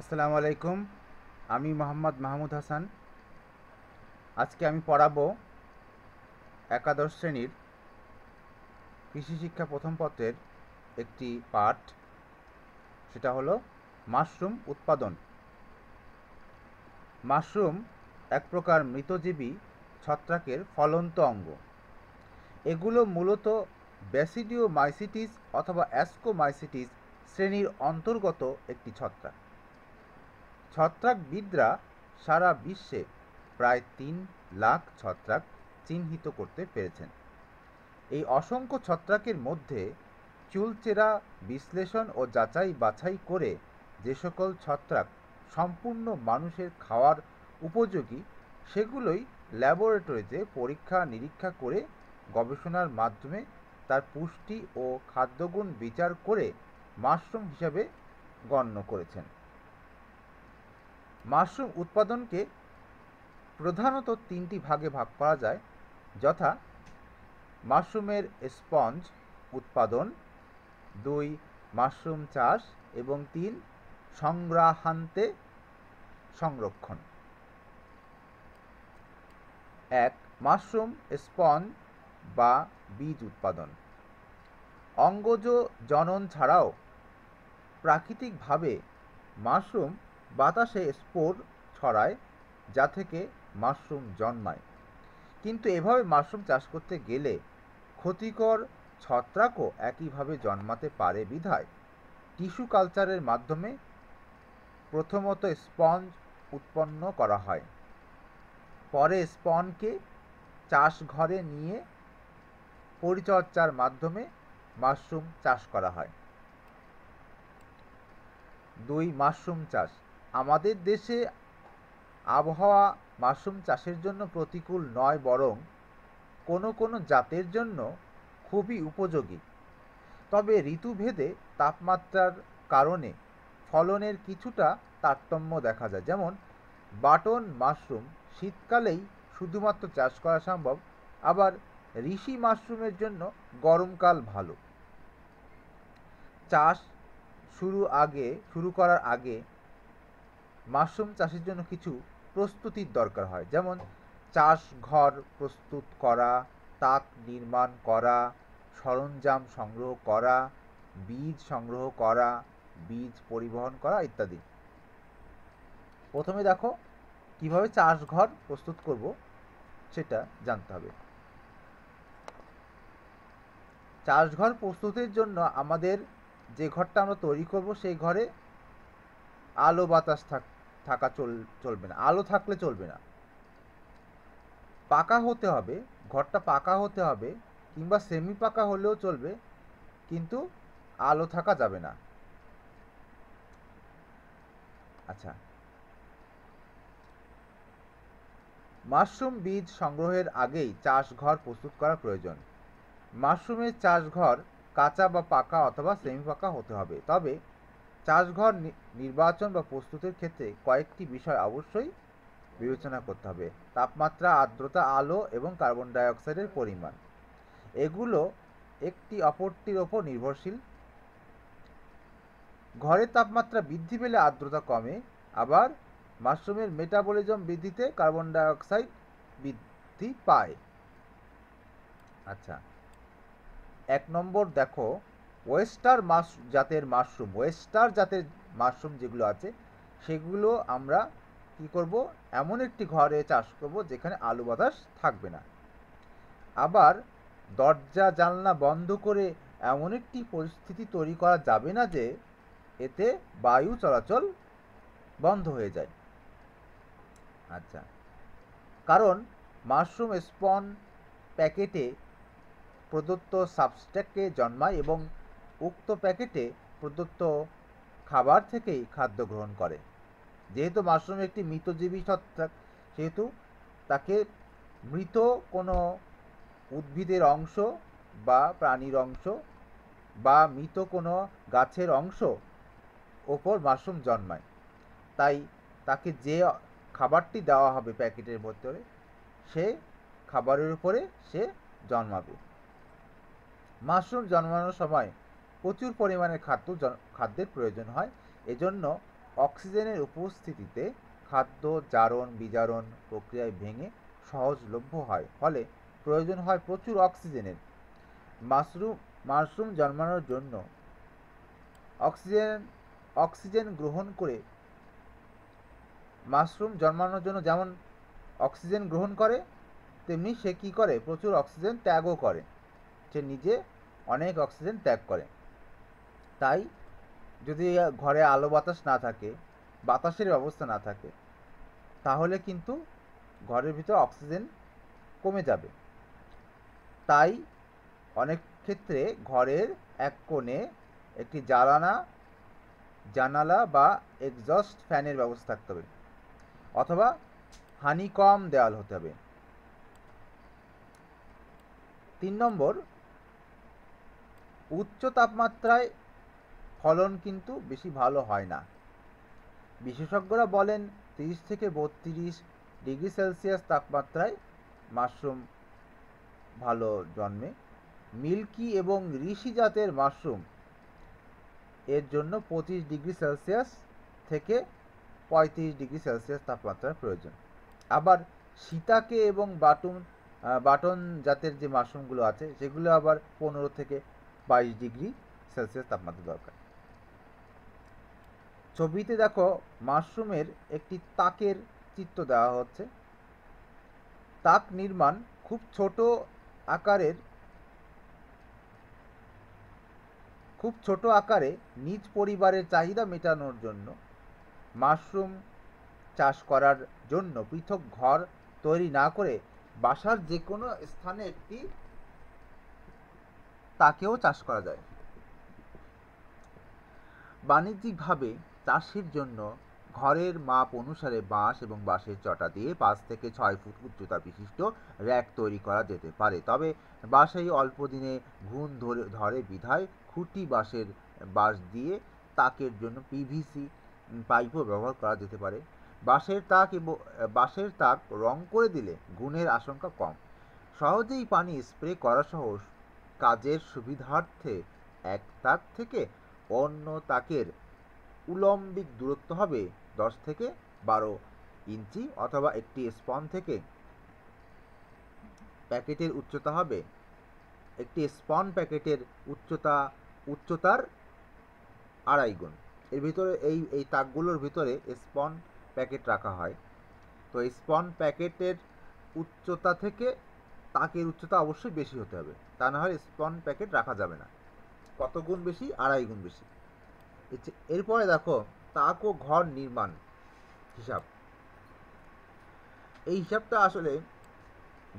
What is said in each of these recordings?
আসসালামু আলাইকুম আমি মোহাম্মদ মাহমুদ হাসান আজকে আমি পড়াবো একাদশ শ্রেণীর কৃষি শিক্ষা প্রথম পত্রের একটি পাঠ সেটা হলো মাশরুম উৎপাদন মাশরুম এক প্রকার মৃতজীবী ছত্রাকের ফলন্ত অঙ্গ এগুলো মূলত ব্যাসিডিও মাইসিটিস অথবা অ্যাসকোমাইসিটিস শ্রেণীর অন্তর্গত একটি ছত্রাক ছত্রাকবিদরা সারা বিশ্বে প্রায় তিন লাখ ছত্রাক চিহ্নিত করতে পেরেছেন এই অসংখ্য ছত্রাকের মধ্যে চুলচেরা বিশ্লেষণ ও যাচাই বাছাই করে যে সকল ছত্রাক সম্পূর্ণ মানুষের খাওয়ার উপযোগী সেগুলোই ল্যাবরেটরিতে পরীক্ষা নিরীক্ষা করে গবেষণার মাধ্যমে তার পুষ্টি ও খাদ্যগুণ বিচার করে মাশরুম হিসাবে গণ্য করেছেন মাশরুম উৎপাদনকে প্রধানত তিনটি ভাগে ভাগ করা যায় যথা মাশরুমের স্পঞ্জ উৎপাদন দুই মাশরুম চাষ এবং তিন সংগ্রাহান্তে সংরক্ষণ এক মাশরুম স্পঞ্জ বা বীজ উৎপাদন অঙ্গজ জনন ছাড়াও প্রাকৃতিকভাবে মাশরুম বাতাসে স্পোর ছড়ায় যা থেকে মাশরুম জন্মায় কিন্তু এভাবে মাশরুম চাষ করতে গেলে ক্ষতিকর ছত্রাকও একইভাবে জন্মাতে পারে বিধায় টিস্যু কালচারের মাধ্যমে প্রথমত স্পঞ্জ উৎপন্ন করা হয় পরে স্পনকে ঘরে নিয়ে পরিচর্যার মাধ্যমে মাশরুম চাষ করা হয় দুই মাশরুম চাষ আমাদের দেশে আবহাওয়া মাশরুম চাষের জন্য প্রতিকূল নয় বরং কোনো কোনো জাতের জন্য খুবই উপযোগী তবে ঋতুভেদে তাপমাত্রার কারণে ফলনের কিছুটা তারতম্য দেখা যায় যেমন বাটন মাশরুম শীতকালেই শুধুমাত্র চাষ করা সম্ভব আবার ঋষি মাশরুমের জন্য গরমকাল ভালো চাষ শুরু আগে শুরু করার আগে মাশরুম চাষের জন্য কিছু প্রস্তুতির দরকার হয় যেমন চাষ ঘর প্রস্তুত করা তাক নির্মাণ করা সরঞ্জাম সংগ্রহ করা বীজ সংগ্রহ করা বীজ পরিবহন করা ইত্যাদি প্রথমে দেখো কিভাবে চাষ ঘর প্রস্তুত করব সেটা জানতে হবে চাষঘর প্রস্তুতির জন্য আমাদের যে ঘরটা আমরা তৈরি করব সেই ঘরে আলো বাতাস থাকতে থাকা চল চলবে না আলো থাকলে চলবে না পাকা হতে হবে ঘরটা পাকা হতে হবে কিংবা সেমি পাকা হলেও চলবে কিন্তু আলো থাকা যাবে না আচ্ছা মাশরুম বীজ সংগ্রহের আগেই চাষ ঘর প্রস্তুত করা প্রয়োজন মাশরুমের চাষ ঘর কাঁচা বা পাকা অথবা সেমি পাকা হতে হবে তবে চাষঘর নির্বাচন বা প্রস্তুতির ক্ষেত্রে কয়েকটি বিষয় অবশ্যই বিবেচনা করতে হবে তাপমাত্রা আর্দ্রতা আলো এবং কার্বন ডাইঅক্সাইডের পরিমাণ এগুলো একটি অপরটির ওপর নির্ভরশীল ঘরের তাপমাত্রা বৃদ্ধি পেলে আর্দ্রতা কমে আবার মাশরুমের মেটাবলিজম বৃদ্ধিতে কার্বন ডাইঅক্সাইড বৃদ্ধি পায় আচ্ছা এক নম্বর দেখো ওয়েস্টার মাশ জাতের মাশরুম ওয়েস্টার জাতের মাশরুম যেগুলো আছে সেগুলো আমরা কি করব এমন একটি ঘরে চাষ করব যেখানে আলু বাতাস থাকবে না আবার দরজা জানলা বন্ধ করে এমন একটি পরিস্থিতি তৈরি করা যাবে না যে এতে বায়ু চলাচল বন্ধ হয়ে যায় আচ্ছা কারণ মাশরুম স্পন প্যাকেটে প্রদত্ত সাবস্ট্রাক্টে জন্মায় এবং উক্ত প্যাকেটে প্রদত্ত খাবার থেকেই খাদ্য গ্রহণ করে যেহেতু মাশরুম একটি মৃতজীবী সত্তা সেহেতু তাকে মৃত কোনো উদ্ভিদের অংশ বা প্রাণীর অংশ বা মৃত কোনো গাছের অংশ ওপর মাশরুম জন্মায় তাই তাকে যে খাবারটি দেওয়া হবে প্যাকেটের ভেতরে সে খাবারের উপরে সে জন্মাবে মাশরুম জন্মানোর সময় প্রচুর পরিমাণে খাদ্য খাদ্যের প্রয়োজন হয় এজন্য অক্সিজেনের উপস্থিতিতে খাদ্য জারণ বিজারণ প্রক্রিয়ায় ভেঙে সহজলভ্য হয় ফলে প্রয়োজন হয় প্রচুর অক্সিজেনের মাশরুম মাশরুম জন্মানোর জন্য অক্সিজেন অক্সিজেন গ্রহণ করে মাশরুম জন্মানোর জন্য যেমন অক্সিজেন গ্রহণ করে তেমনি সে কী করে প্রচুর অক্সিজেন ত্যাগও করে সে নিজে অনেক অক্সিজেন ত্যাগ করে তাই যদি ঘরে আলো বাতাস না থাকে বাতাসের ব্যবস্থা না থাকে তাহলে কিন্তু ঘরের ভিতর অক্সিজেন কমে যাবে তাই অনেক ক্ষেত্রে ঘরের এক কোণে একটি জ্বালানা জানালা বা এক্সস্ট ফ্যানের ব্যবস্থা থাকতে হবে অথবা হানিকম দেওয়াল হতে হবে তিন নম্বর উচ্চ তাপমাত্রায় ফলন কিন্তু বেশি ভালো হয় না বিশেষজ্ঞরা বলেন তিরিশ থেকে বত্রিশ ডিগ্রি সেলসিয়াস তাপমাত্রায় মাশরুম ভালো জন্মে মিল্কি এবং ঋষি জাতের মাশরুম এর জন্য পঁচিশ ডিগ্রি সেলসিয়াস থেকে পঁয়ত্রিশ ডিগ্রি সেলসিয়াস তাপমাত্রার প্রয়োজন আবার সীতাকে এবং বাটুন বাটন জাতের যে মাশরুমগুলো আছে সেগুলো আবার পনেরো থেকে বাইশ ডিগ্রি সেলসিয়াস তাপমাত্রা দরকার ছবিতে দেখো মাশরুমের একটি তাকের চিত্র দেওয়া হচ্ছে তাক নির্মাণ খুব ছোট আকারের খুব ছোট আকারে নিজ পরিবারের চাহিদা মেটানোর জন্য মাশরুম চাষ করার জন্য পৃথক ঘর তৈরি না করে বাসার যে কোনো স্থানে একটি তাকেও চাষ করা যায় বাণিজ্যিকভাবে চাষির জন্য ঘরের মাপ অনুসারে বাঁশ এবং বাঁশের চটা দিয়ে পাঁচ থেকে ছয় ফুট উচ্চতা বিশিষ্ট র্যাক তৈরি করা যেতে পারে তবে বাঁশেই অল্প দিনে ঘুণ ধরে ধরে বিধায় খুঁটি বাঁশের বাঁশ দিয়ে তাকের জন্য পিভিসি পাইপও ব্যবহার করা যেতে পারে বাঁশের তাক এবং বাঁশের তাক রং করে দিলে গুণের আশঙ্কা কম সহজেই পানি স্প্রে করা সহ কাজের সুবিধার্থে এক তাক থেকে অন্য তাকের উলম্বিক দূরত্ব হবে 10 থেকে বারো ইঞ্চি অথবা একটি স্পন থেকে প্যাকেটের উচ্চতা হবে একটি স্পন প্যাকেটের উচ্চতা উচ্চতার আড়াই গুণ এর ভিতরে এই এই তাকগুলোর ভিতরে স্পন প্যাকেট রাখা হয় তো স্পন প্যাকেটের উচ্চতা থেকে তাকের উচ্চতা অবশ্যই বেশি হতে হবে তা না হলে স্পন প্যাকেট রাখা যাবে না কত গুণ বেশি আড়াই গুণ বেশি এরপরে দেখো তাক ও ঘর নির্মাণ হিসাব এই হিসাবটা আসলে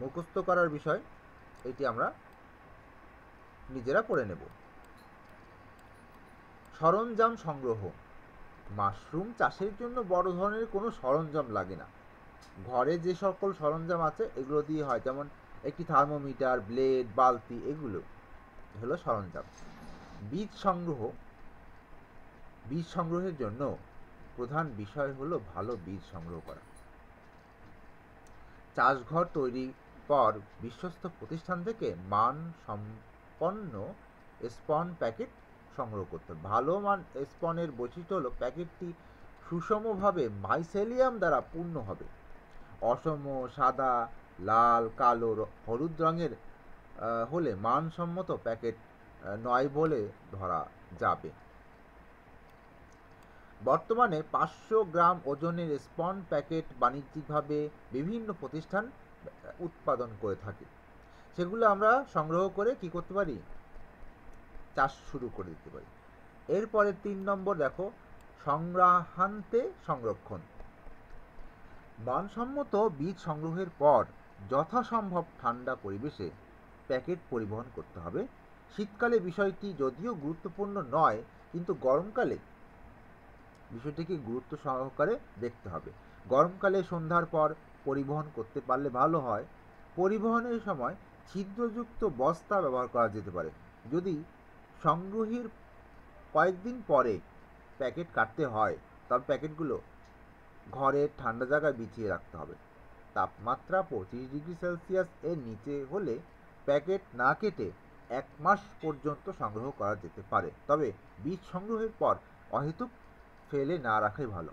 মুখস্থ করার বিষয় এটি আমরা নিজেরা করে নেব সরঞ্জাম সংগ্রহ মাশরুম চাষের জন্য বড় ধরনের কোনো সরঞ্জাম লাগে না ঘরে যে সকল সরঞ্জাম আছে এগুলো দিয়ে হয় যেমন একটি থার্মোমিটার ব্লেড বালতি এগুলো হলো সরঞ্জাম বীজ সংগ্রহ বীজ সংগ্রহের জন্য প্রধান বিষয় হলো ভালো বীজ সংগ্রহ করা চাষঘর তৈরি পর বিশ্বস্ত প্রতিষ্ঠান থেকে মান সম্পন্ন স্পন প্যাকেট সংগ্রহ করতে ভালো মান স্পনের বৈশিষ্ট্য হলো প্যাকেটটি সুষমভাবে মাইসেলিয়াম দ্বারা পূর্ণ হবে অসম সাদা লাল কালো হলুদ রঙের হলে মানসম্মত প্যাকেট নয় বলে ধরা যাবে বর্তমানে পাঁচশো গ্রাম ওজনের স্পন প্যাকেট বাণিজ্যিকভাবে বিভিন্ন প্রতিষ্ঠান উৎপাদন করে থাকে সেগুলো আমরা সংগ্রহ করে কি করতে পারি চাষ শুরু করে দিতে পারি এরপরে তিন নম্বর দেখো সংগ্রাহান্তে সংরক্ষণ মানসম্মত বীজ সংগ্রহের পর যথাসম্ভব ঠান্ডা পরিবেশে প্যাকেট পরিবহন করতে হবে শীতকালে বিষয়টি যদিও গুরুত্বপূর্ণ নয় কিন্তু গরমকালে বিষয়টিকে গুরুত্ব সহকারে দেখতে হবে গরমকালে সন্ধ্যার পর পরিবহন করতে পারলে ভালো হয় পরিবহনের সময় ছিদ্রযুক্ত বস্তা ব্যবহার করা যেতে পারে যদি সংগ্রহের কয়েকদিন পরে প্যাকেট কাটতে হয় তবে প্যাকেটগুলো ঘরে ঠান্ডা জায়গায় বিছিয়ে রাখতে হবে তাপমাত্রা পঁচিশ ডিগ্রি সেলসিয়াস এর নিচে হলে প্যাকেট না কেটে এক মাস পর্যন্ত সংগ্রহ করা যেতে পারে তবে বীজ সংগ্রহের পর অহেতুক ফেলে না রাখাই ভালো